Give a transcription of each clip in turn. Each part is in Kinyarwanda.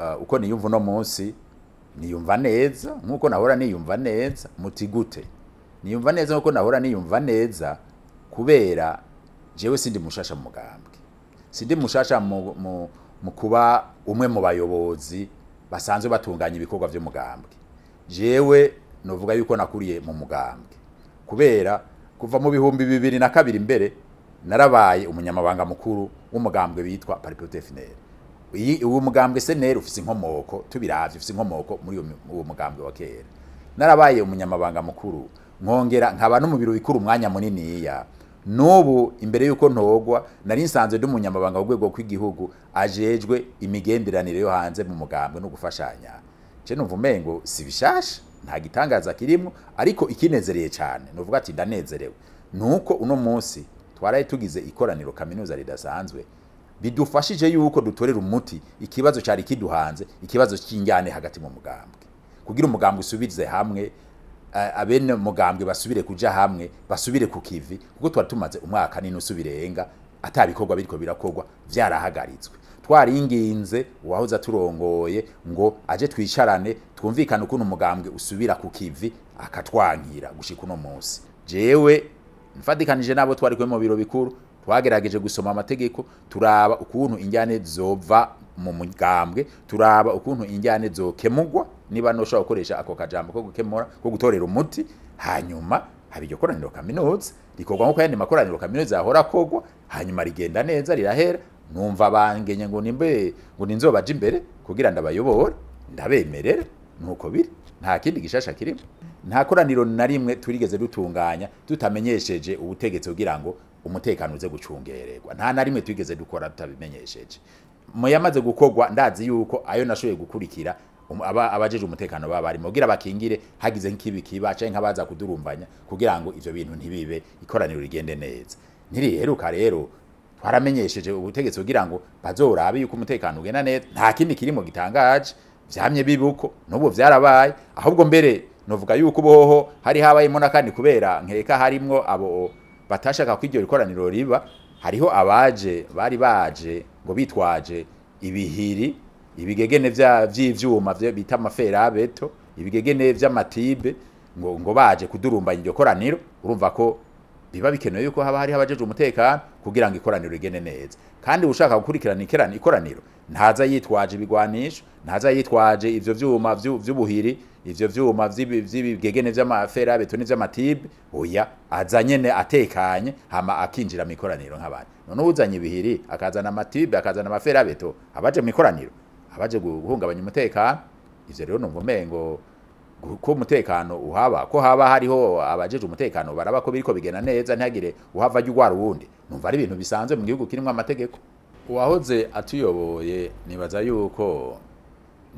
Eh, uko niyumva uno munsi niyumva neza nk'uko nahora niyumva neza muti gute niyumva neza nk'uko nahora niyumva neza kubera jewe sindi mushasha mu mugambwe sindi mushasha mu kuba umwe mu bayobozi basanzwe batunganya ibikorwa by'umugambwe jewe nuvuga yuko nakuriye mu mugambwe kubera kuva mu bihumbi bibiri na kabiri mbere narabaye umunyamabanga mukuru w'umugambwe witwa bitwa paripotefneri uwo mugambwe seneri ufite inkomoko tubirabye ufite inkomoko muri uwo mugambwe wa kera narabaye umunyamabanga mukuru nkongera nkaba n'umubiri wikura umwanya muniniya n'ubu imbere y'uko ntogwa nari nsanzwe n'umunyamabanga w'urwego rw'igihugu ajejwe imigenderanire yo hanze mu mugambwe no gufashanya numva umengo si bishasha nta gitangaza kirimo ariko ikinezereye cyane nuvuga ati ndanezerewe ni uko uno munsi twaraye tugize ikoraniro kaminuza ridasanzwe bidufashije yuko dutorera umuti ikibazo cyari kiduhanze ikibazo cy'injyane hagati mu mugambwe kugira umugambwe usubize hamwe eh, abene mugambwe basubire kujya hamwe basubire ku kivi kuko tuba tumaze umwaka nini usubirenga atabikorwa biriko birakogwa byarahagaritswe twaringinze uwahoze aturongoye ngo aje twicarane twumvikane ukuntu umugambwe usubira ku kivi akatwangira gushika uno munsi jewe mfatikanije nabo twari kumwe mu biro bikuru twagerageje gusoma amategeko turaba ukuntu injyane zova mu mugambwe turaba ukuntu injyane zokemugwa niba ntushobora gukoresha ako kajambo ko gukemura ko gutorera umuti hanyuma haba iryo koraniro kaminuza rikorwa nk'uko ayandi makoraniro kaminuza yahora akogwa hanyuma rigenda neza rirahera numva bangenye ngo ni nimbe ngo ni inzoba imbere kugira ndabayobore ndabemerere nuko biri nta kindi gishasha kirimo nta koraniro na rimwe turigeze dutunganya tutamenyesheje ubutegetsi kugira ngo umutekano uze gucungererwa nta na rimwe twigeze dukora tutabimenyesheje mu yamaze gukorwa ndazi yuko ayo nashoboye gukurikira um, abajeje umutekano baba barimo kugira bakingire hagize nk'ibi kiba cyangwa nk'abaza kudurumbanya kugira ngo ibyo bintu ntibibe ikoraniro rigende neza ntiriheruka rero twaramenyesheje ubutegetsi kugira ngo bazorabe yuko umutekano ugenda neza nta kindi kirimo gitangaje byamye bibuko n'ubu byarabaye ahubwo mbere novuga yuko uboho hari habayemo n'akandi kubera nkeka harimo abo batashaka ko iryo koraniro riba hariho abaje bari baje ngo bitwaje ibihiri ibigegene by'ibyuma bita amaferabeto ibigegene by'amatibe ngo ngo baje kudurumba iryo koraniro urumva ko biba bikenewe yuko haba hariho abajejwe umutekano kugira ngo ikoraniro rigende neza kandi ushaka gukurikirana ikoraniro ntaza yitwaje ibigwanisho ntaza yitwaje ibyo byuma by’ubuhiri ibyo byuma vyuma vy'ibigegene vy'amaferabeto n'ivy'amatibe oya aza nyene atekanye hama akinjira mu ikoraniro nk'abantu none uzanye ibihiri akazana amatibe akazana amafera amaferabeto abaje mu ikoraniro abaje guhungabanya umutekano ivyo rero numva umengo ko umutekano uhaba ko haba hariho abajeje umutekano baraba ko biriko bigena neza ntihagire uhava ajya ugwara uwundi numva ari ibintu bisanzwe mu gihugu kirimo amategeko uwahoze atuyoboye nibaza yuko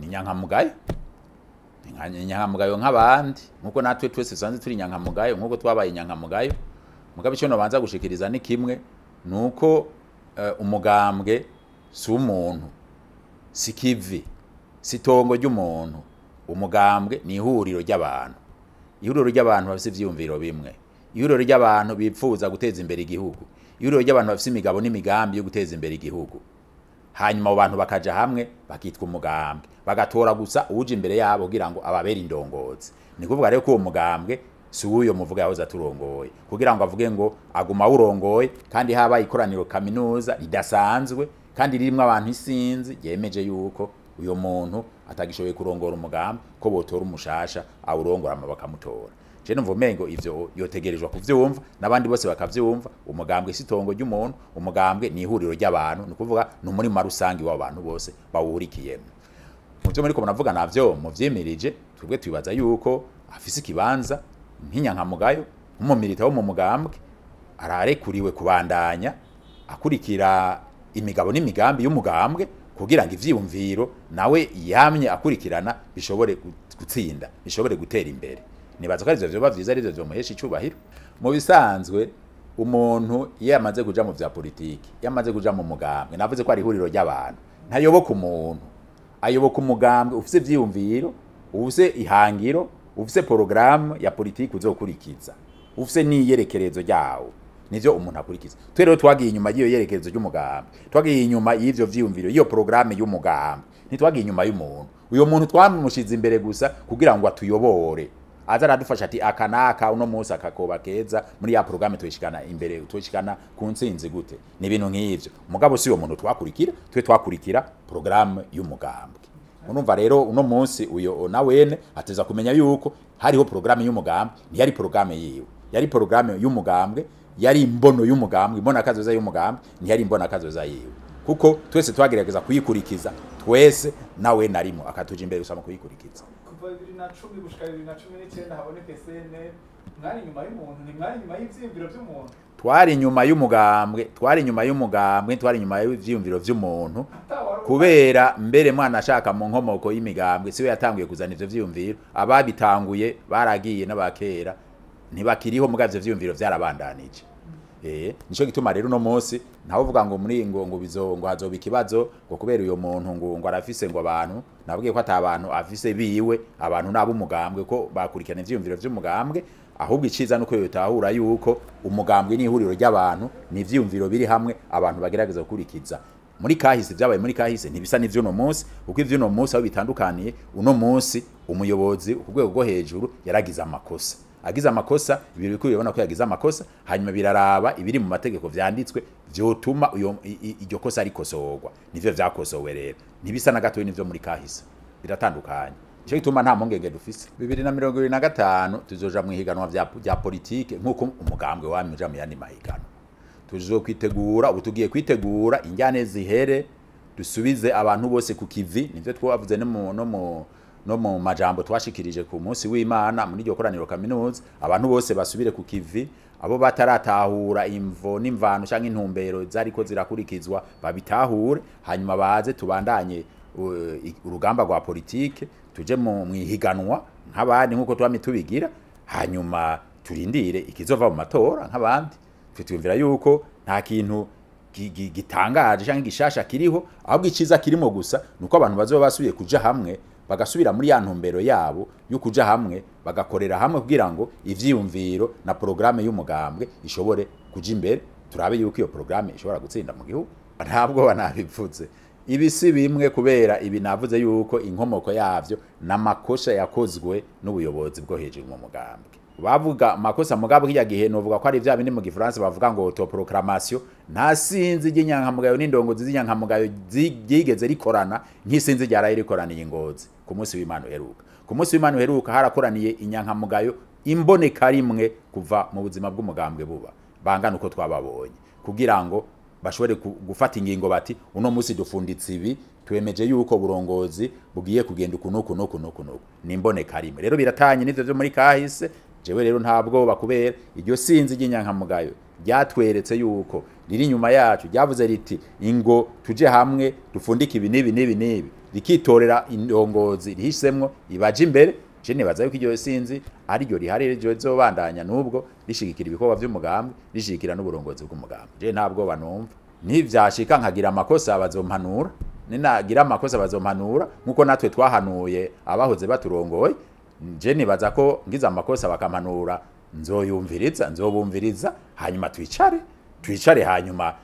ni nyankamugayo ni nyankamugayo nk'abandi nk'uko natwe twese dusanzwe turi nyankamugayo nk'uko twabaye nyankamugayo mugabo icyo nabanza gushikiriza ni kimwe ni uko eh, umugambwe si umuntu si kivi si itongo ry'umuntu umugambwe ni ihuriro ry'abantu ihuriro ry'abantu bafite ibyiyumviro bimwe ihuriro ry'abantu bipfuza guteza imbere igihugu ihuriro ry'abantu bafite imigabo n'imigambi yo guteza imbere igihugu hanyuma abo bantu bakaja hamwe bakitwa umugambwe bagatora gusa uje imbere yabo kugira ngo ababere indongozi ni kuvuga rero ko uwo mugambwe si uw'uyo muvuga yahoze aturongoye kugira ngo avuge ngo aguma awurongoye kandi habaye ikoraniro kaminuza ridasanzwe kandi ririmo abantu isinzi ryemeje yuko uyu muntu atagishoboye kurongora umugambi ko botora umushasha awurongora bakamutora je numva umengo ivyo yotegerezwa kubyumva n'abandi bose bakabyumva, umugambwe sitongo ry'umuntu umugambwe ni ihuriro ry'abantu ni kuvuga ni umurima rusange w'abantu bose bawurikiyemo muvyo muriko munavuga nabyo muvyimirije twebwe twibaza yuko afise ikibanza nk'inyankamugayo nk'umumilita wo mu mugambwe ararekuriwe kubandanya akurikira imigabo n'imigambi y'umugambwe kugira ngo ibyiyumviro nawe yamye akurikirana bishobore gutsinda bishobore gutera imbere nibaza ko ari byo biba byiza byo bimuhesha icyubahiro mu bisanzwe umuntu iyo yamaze kujya mu bya politiki iyo amaze kujya mu mugambi navuze ko ari ihuriro ry'abantu ntayoboka umuntu ayoboka umugambi ufite ibyiyumviro ufite ihangiro ufite porogaramu ya politiki uzokurikiza ufite n'iyerekerezo ryawo nivyo umuntu akurikiza twe rero twagiye inyuma y'iyo yerekezo ry'umugambi twagiye inyuma y'ivyo vyiyumviro y'iyo porogaramu y'umugambi ntitwagiye inyuma y'umuntu uyo muntu twamushize imbere gusa kugira ngo atuyobore aza aradufasha ati aka naka uno munsi akakoba keza muri ya programme tuyishikana imbere tuyishikana ku nsinzi gute ni ibintu nk'ivyo mugabo si uyo muntu twakurikira twe twakurikira programme y'umugambwe urumva rero uno munsi uyo nawene ateza kumenya yuko hariho programme y'umugambwe ntiyari programme yiwe yari programme y'umugambwe yari imbono y'umugambwe imbona kazoza y'umugambwe ntiyari imbona kazoza yiwe kuko twese twagerageza kuyikurikiza twese nawe narimo akatuja imbere gusa kuyikurikiza kuva bibiri na cumi gushika bibiri na cumi n'icyenda haboneke sene mwari inyuma y'umuntu ntimwari inyuma y'ivyiyumviro vy'umuntu twari inyuma y'umugambwe twari inyuma y'umugambwe twari inyuma y'ivyiyumviro by’umuntu kubera mbere mwana ashaka mu nkomoko y'imigambwe siwe yatanguye kuzana ivyo vyiyumviro ababitanguye baragiye n'abakera ntibakiriho mugavyo vyiyumviro vyarabandanije Eh, nicyo gituma rero uno munsi ntawe uvuga ngo muri iyi ngongo ngo hazoba ikibazo ngo kubera uyu muntu ngo ngo arafise ngo abantu nabwiye ko abantu afise biwe abantu ni umugambwe ko bakurikirana ibyiyumviro by'umugambwe ahubwo icyiza ni uko yutahura yuko umugambwe ni ihuriro ry'abantu ni ibyiyumviro biri hamwe abantu bagerageza gukurikiza muri kahise byabaye muri kahise ntibisa n'iby'uno munsi kuko iby'uno munsi aho bitandukaniye uno munsi umuyobozi ku rwego rwo hejuru yaragize amakosa agize amakosa ibintu bikwiye ubona ko yagize amakosa hanyuma biraraba ibiri mu mategeko vyanditswe vyotuma iryo kosa rikosorwa nivyo vyakosowe rero ntibisa na gatoyi nivyo muri kahise biratandukanye icyo gituma nta mpungenge dufise bibiri na mirongo ibiri na gatanu tuzoja mu ihiganwa rya politiki nk'uko umugambwe wamye uja mu yandi mahiganwa kwitegura ubu tugiye kwitegura injyane zihere dusubize abantu bose ku kivi nibyo twavuze no mu no mu majambo twashikirije ku munsi w'Imana muri iryo koraniro kaminuza abantu bose basubire ku kivi abo bataratahura imvo n'imvano cyangwa intumbero zariko zirakurikizwa babitahure hanyuma baze tubandanye urugamba rwa politiki tujye mu mwihiganwa nk'abandi nk'uko tubamye tubigira hanyuma turindire ikizova mu matora nk'abandi twitwumvira yuko nta kintu gitangaje cyangwa gishasha kiriho ahubwo iciza kirimo gusa nuko abantu bazoba basubiye kujya hamwe bagasubira muri ya ntumbero yabo yo kujya hamwe bagakorera hamwe kugira ngo ibyiyumviro na porogaramu y'umugambwe ishobore kujya imbere turabe yuko iyo porogaramu ishobora gutsinda mu gihugu ntabwo banabipfutse. ibi si bimwe kubera ibi navuze yuko inkomoko yabyo n'amakosha yakozwe n'ubuyobozi bwo hejuru mu mugambwe bavuga makosa mugabo k'ijya gihe novuga ko ari bya bindi mu gifaransa bavuga ngo autoproclamation nta sinzi iginyankamugayo n'indongozi z'inyankamugayo zigeze rikorana nk'isinzi ryaraye rikoraniye ingozi ku munsi w'imana uheruka ku munsi w'imana uheruka harakoraniye inyankamugayo imboneka rimwe kuva mu buzima bw'umugambwe buba bangana uko twababonye kugira ngo bashobore gufata ingingo bati uno munsi dufunditse ibi twemeje yuko burongozi bugiye kugenda uku n'uku n'uku n'uku ni imboneka rimwe rero biratanye n'ibyo byo muri kahise jewe rero nta bwoba kubera iryo sinzi ry'inyankamugayo ryatweretse yuko riri inyuma yacu ryavuze riti ingo tuje hamwe dufundike ibi n'ibi n'ibi n'ibi rikitorera indongozi rihisemo ibaje imbere je nibaza yuko iryo sinzi ari rihari ryo rizobandanya n'ubwo rishigikira ibikorwa by'umugambi rishigikira n'uburongozi bw'umugambi je nta bwoba numva ntivyashika nkagira amakosa bazompanura ninagira amakosa bazompanura nkuko natwe twahanuye abahoze baturongoye nje nibaza ko ngize amakosa bakamanura nzoyumviriza nzobumviriza hanyuma twicare twicare hanyuma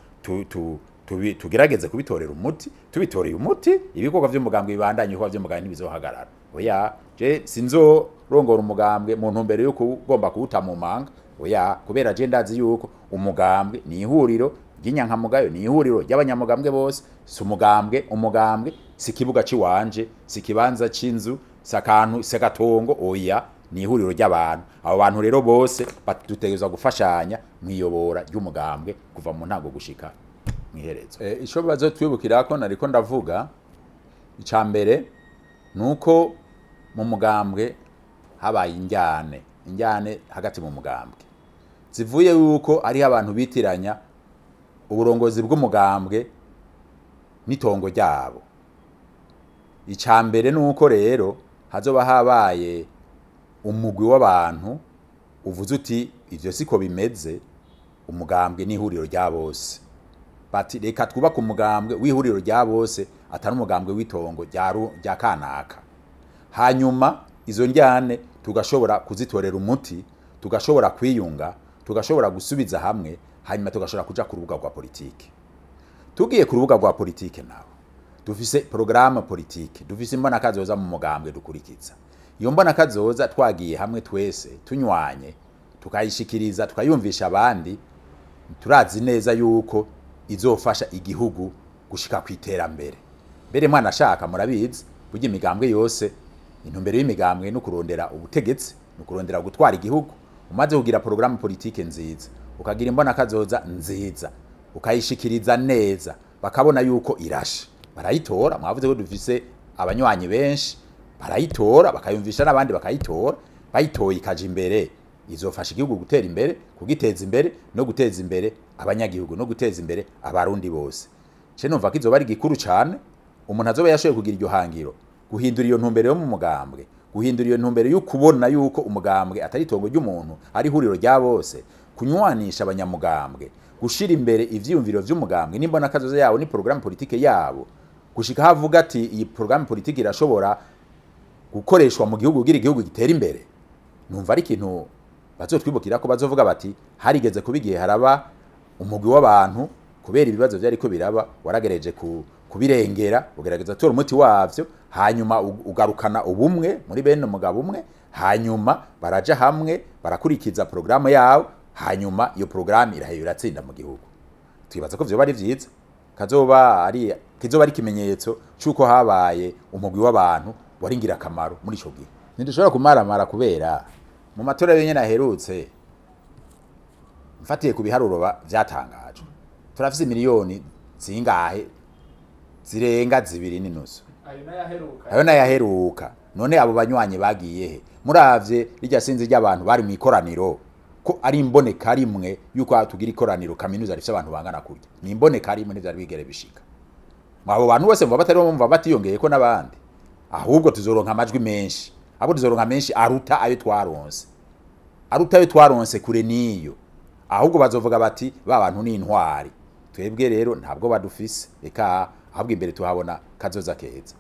tugerageze kubitorera umuti tubitoreye umuti ibikorwa by'umugambwe bibandanye ibikorwa by'umugambwe ntibizohagarara oya je sinzorongora umugambwe mu ntumbero yo kugomba kuwuta mu manga oya kubera je ndazi yuko umugambwe ni ihuriro ry'inyankamugayo ni ihuriro ry'abanyamugambwe bose si umugambwe umugambwe si ikibuga c'iwanje si ikibanza c'inzu si akantu si oya ni ihuriro ry'abantu abo bantu rero bose badutegereza gufashanya mu iyobora ry'umugambwe kuva mu ntago gushika mu iherezo eh, ishobora zo twibukira ko nariko ndavuga icya mbere ni uko mu mugambwe habaye injyane injyane hagati mu mugambwe zivuye yuko ariho abantu bitiranya uburongozi bw'umugambwe n'itongo ryabo icya mbere ni uko rero hazoba habaye umugwi w'abantu uvuze uti ibyo siko bimeze umugambwe n'ihuriro rya bose bati reka twubake umugambwe w'ihuriro rya bose atari umugambwe w'itongo rya kanaka hanyuma izo njyane tugashobora kuzitorera umuti tugashobora kwiyunga tugashobora gusubiza hamwe hanyuma tugashobora kuja ku rubuga rwa politiki tugiye ku rubuga rwa politiki nawe dufise porogaramu politiki dufise imbona kazoza mu mugambwe dukurikiza iyo mbona kazoza twagiye hamwe twese tunywanye tukayishikiriza tukayumvisha abandi turazi neza yuko izofasha igihugu gushika ku iterambere mbere mwana ashaka murabizi burya imigambwe yose intumbero y'imigambwe ni ukurondera ubutegetsi ni ukurondera gutwara igihugu umaze kugira porogaramu politiki nziza ukagira imbona kazoza nziza ukayishikiriza neza bakabona yuko irashe barayitora mwavuze ko dufise abanywanyi benshi barayitora bakayumvisha n'abandi bakayitora bayitoye kaje imbere izofasha igihugu gutera imbere kugiteza imbere no guteza imbere abanyagihugu no guteza imbere abarundi bose cye numva ko izoba ari gikuru cyane umuntu azoba yashoboye kugira iryo hangiro guhindura iyo ntumbero yo mu mugambwe guhindura iyo ntumbero yo kubona yuko umugambwe atari itongo ry'umuntu ari ihuriro rya bose kunywanisha abanyamugambwe gushira imbere ivyiyumviro vy'umugambwe n'imbona kazoza yawo ni programme politike yabo gushika aho avuga ati iyi porogaramu politiki irashobora gukoreshwa mu gihugu kugira igihugu gitera imbere numva ari ikintu bazotwibukira ko bazovuga bati harigeze kuba igihe haraba umugwi w'abantu kubera ibibazo byari ko biraba waragereje kubirengera ugerageza tora umuti wabyo hanyuma ugarukana ubumwe muri bene umugabo umwe hanyuma barajya hamwe barakurikiza porogaramu yawe hanyuma iyo porogaramu iraheyura iratsinda mu gihugu twibaza ko byoba ari byiza kazoba ari kizoba ari ikimenyetso cy'uko habaye umugwi w'abantu wari ingirakamaro muri icyo gihe ntidushobora kumaramara kubera mu matora y'inyenyeri aherutse mfatiye ku biharuro byatangajwe turafite miliyoni zingahe zirenga zibiri n'inusu ayo n'ayaheruka none abo banywanyi bagiye he murabye rijya sinzi ry'abantu bari mu ikoraniro ko ari imboneka rimwe y'uko tugira ikoraniro kaminuza rifite abantu bangana kurya ni imboneka rimwe ntibyari bigere bishika abo bantu bose mvuga batari bo mvuga batiyongeye ko n'abandi ahubwo tuzoronka amajwi menshi ahubwo tuzoronka menshi aruta ayo twaronse aruta ayo twaronse kure n'iyo ahubwo bazovuga bati ba bantu ni intwari twebwe rero ntabwo badufise reka ahubwo imbere tuhabona kazoza keza